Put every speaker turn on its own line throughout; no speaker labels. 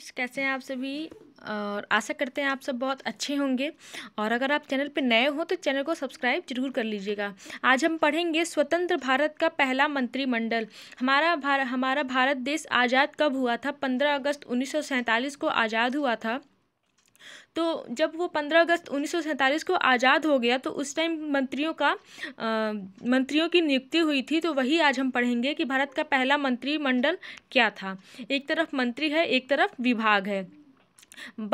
friends कैसे हैं आप सभी और आशा करते हैं आप सब बहुत अच्छे होंगे और अगर आप चैनल पर नए हो तो चैनल को सब्सक्राइब जरूर कर लीजिएगा आज हम पढ़ेंगे स्वतंत्र भारत का पहला मंत्रिमंडल हमारा भार, हमारा भारत देश आज़ाद कब हुआ था पंद्रह अगस्त उन्नीस को आज़ाद हुआ था तो जब वो पंद्रह अगस्त उन्नीस को आज़ाद हो गया तो उस टाइम मंत्रियों का आ, मंत्रियों की नियुक्ति हुई थी तो वही आज हम पढ़ेंगे कि भारत का पहला मंत्रिमंडल क्या था एक तरफ मंत्री है एक तरफ विभाग है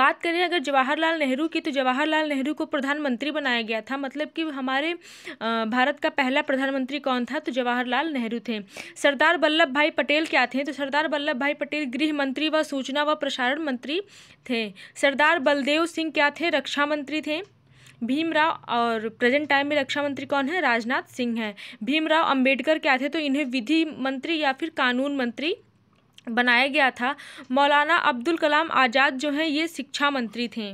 बात करें अगर जवाहरलाल नेहरू की तो जवाहरलाल नेहरू को प्रधानमंत्री बनाया गया था मतलब कि हमारे भारत का पहला प्रधानमंत्री कौन था तो जवाहरलाल नेहरू थे सरदार वल्लभ भाई पटेल क्या थे तो सरदार वल्लभ भाई पटेल गृह मंत्री व सूचना व प्रसारण मंत्री थे सरदार बलदेव सिंह क्या थे रक्षा मंत्री थे भीमराव और प्रेजेंट टाइम में रक्षा मंत्री कौन है राजनाथ सिंह हैं भीमराव अंबेडकर क्या थे तो इन्हें विधि मंत्री या फिर कानून मंत्री बनाया गया था मौलाना अब्दुल कलाम आज़ाद जो हैं ये शिक्षा मंत्री थे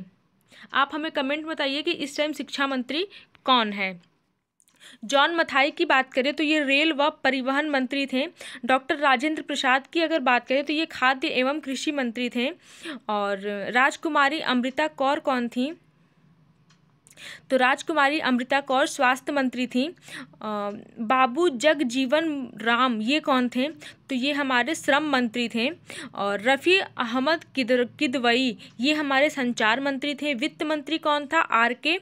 आप हमें कमेंट बताइए कि इस टाइम शिक्षा मंत्री कौन है जॉन मथाई की बात करें तो ये रेल व परिवहन मंत्री थे डॉक्टर राजेंद्र प्रसाद की अगर बात करें तो ये खाद्य एवं कृषि मंत्री थे और राजकुमारी अमृता कौर कौन थी तो राजकुमारी अमृता कौर स्वास्थ्य मंत्री थी बाबू जगजीवन राम ये कौन थे तो ये हमारे श्रम मंत्री थे और रफ़ी अहमद किदर किदवई ये हमारे संचार मंत्री थे वित्त मंत्री कौन था आर के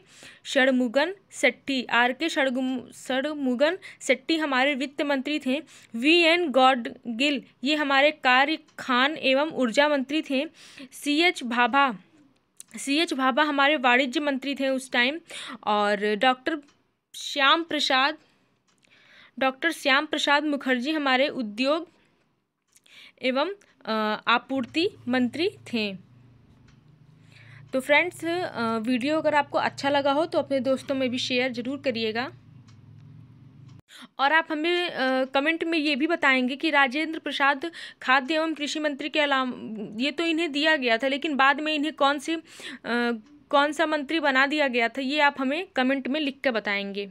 षणमुगन सेट्टी आर के षणमुगन सेट्टी हमारे वित्त मंत्री थे वी एन गॉड गिल ये हमारे कार्य खान एवं ऊर्जा मंत्री थे C H Bhabha C H Bhabha हमारे वाणिज्य मंत्री थे उस टाइम और डॉक्टर श्याम प्रसाद डॉक्टर श्याम प्रसाद मुखर्जी हमारे उद्योग एवं आपूर्ति मंत्री थे तो फ्रेंड्स वीडियो अगर आपको अच्छा लगा हो तो अपने दोस्तों में भी शेयर ज़रूर करिएगा और आप हमें आ, कमेंट में ये भी बताएंगे कि राजेंद्र प्रसाद खाद्य एवं कृषि मंत्री के अलावा ये तो इन्हें दिया गया था लेकिन बाद में इन्हें कौन से आ, कौन सा मंत्री बना दिया गया था ये आप हमें कमेंट में लिख कर बताएंगे